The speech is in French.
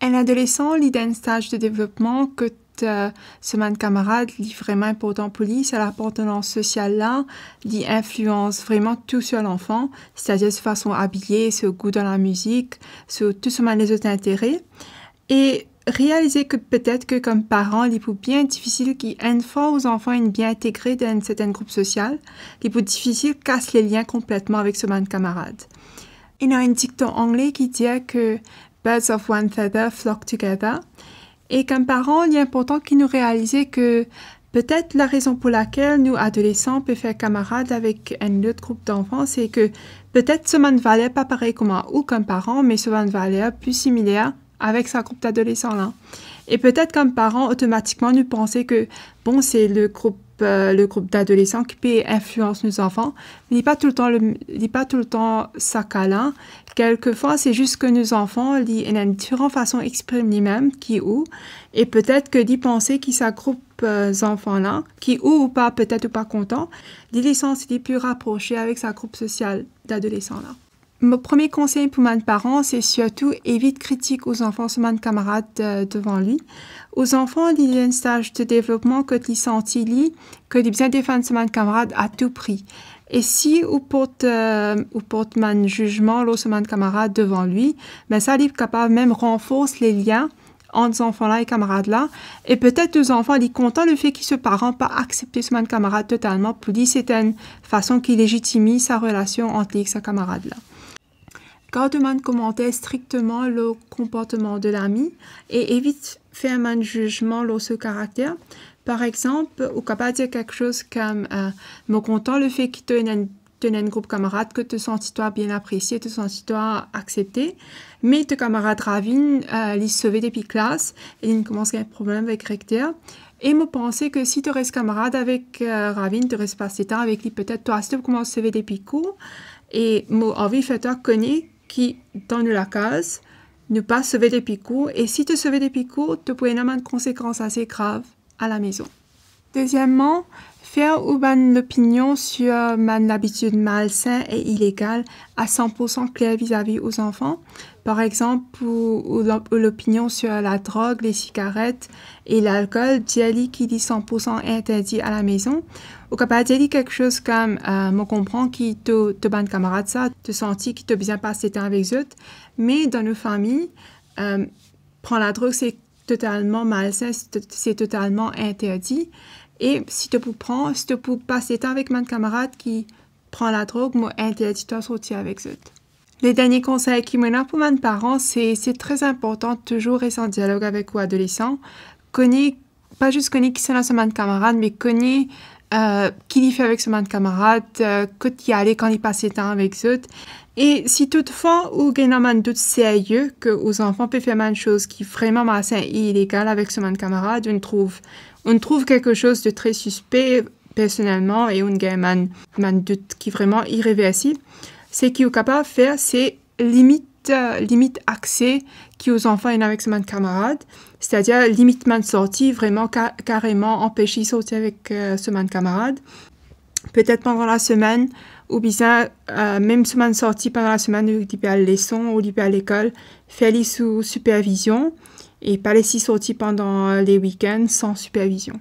Un adolescent, lit un stage de développement que euh, semaine camarade, lit vraiment important pour lui, c'est l'appartenance sociale-là, qui influence vraiment tout sur l'enfant, c'est-à-dire sa façon habillée, son goût dans la musique, sur tout ce les autres intérêts. Et réaliser que peut-être que comme parents, les bouts bien difficiles qui for aux enfants une bien intégrée dans un certain groupe social, les difficile difficiles cassent les liens complètement avec ce même camarade. Il y a un dicton anglais qui dit que birds of one feather flock together. Et comme parents, il est important qu'ils nous réalise que peut-être la raison pour laquelle nous, adolescents, peut faire camarade avec un autre groupe d'enfants, c'est que peut-être ce man valait pas pareil comme un ou comme parent, mais ce man valeur plus similaire avec sa groupe d'adolescents-là. Et peut-être comme parents, automatiquement, nous pensons que, bon, c'est le groupe, euh, le groupe d'adolescents qui peut influencer nos enfants, mais n'est pas tout le temps, le, pas tout le temps ça câlin. Quelquefois, c'est juste que nos enfants, ils une différente façon d'exprimer les mêmes qui ou, et peut-être que d'y penser qui s'accroupent euh, enfants-là, qui ou ou pas, peut-être ou pas contents, l'essence est plus rapprochée avec sa groupe sociale d'adolescents-là. Mon premier conseil pour mes parents, c'est surtout évite critique aux enfants sur de camarade euh, devant lui. Aux enfants, il y a un stage de développement que sentent que ils bien défendre sur de camarade à tout prix. Et si ou porte euh, ou porte mon jugement sur de camarade devant lui, ben ça est capable même renforce les liens entre enfants-là et camarades-là. Et peut-être les enfants, ils sont contents le fait que ce parent pas accepté ce man camarade totalement. Pour c'est une façon qui légitime sa relation entre lui et sa camarade-là demande commentait strictement le comportement de l'ami et évite faire un jugement sur ce caractère. Par exemple, on peut pas dire quelque chose comme Je euh, me content le fait que tu aies un groupe camarade, que te sens-toi bien apprécié, te sens-toi accepté. Mais ton camarade ravine, euh, se sauver depuis classe, et il commence à avoir des problème avec recteur. Et me penser que si tu restes camarade avec euh, Ravine, tu restes passé temps avec lui, peut-être toi, si tu commences à sauver depuis cours, et mon envie de faire connaître qui, donne la case, ne pas sauver des picots. Et si tu sauves des picots, tu peux avoir une conséquences assez graves à la maison. Deuxièmement, faire ou ban l'opinion sur ma habitude malsaine et illégale à 100% claire vis-à-vis aux enfants. Par exemple, l'opinion sur la drogue, les cigarettes et l'alcool, Djali qui dit 100% interdit à la maison. Ou capable Djali quelque chose comme euh, comprend qui te, te ban camarade ça, te sentis qui te bien passer temps avec eux. Mais dans nos familles, euh, prendre la drogue, c'est totalement malsain, c'est totalement interdit. Et si tu peux prendre, si tu peux passer le temps avec mon camarade qui prend la drogue, moi interdit de sortir avec eux. Les derniers conseils qui m'ont pour mes parents, c'est c'est très important toujours rester en dialogue avec vos adolescents. Connais, pas juste connais qui sont de camarades, mais connais euh, qu'il y fait avec ses camarades, euh, camarade que y allait quand il passait temps avec eux. Et si toutefois, ou un doute sérieux que aux enfants peuvent faire une chose qui est vraiment assez illégale avec ses camarade on trouve, on trouve quelque chose de très suspect personnellement et on a un doute qui est vraiment irréversible. Ce qu'il est capable de faire, c'est limites euh, limite accès qui aux enfants et avec de camarades, c'est-à-dire limite main de sortie, vraiment carrément carrément empêcher sortir avec semaine euh, de camarades. Peut-être pendant la semaine, ou bien euh, même semaine sortie pendant la semaine, ou à la leçon, ou à l'école, faire sous supervision, et pas laisser sortir pendant les week-ends sans supervision.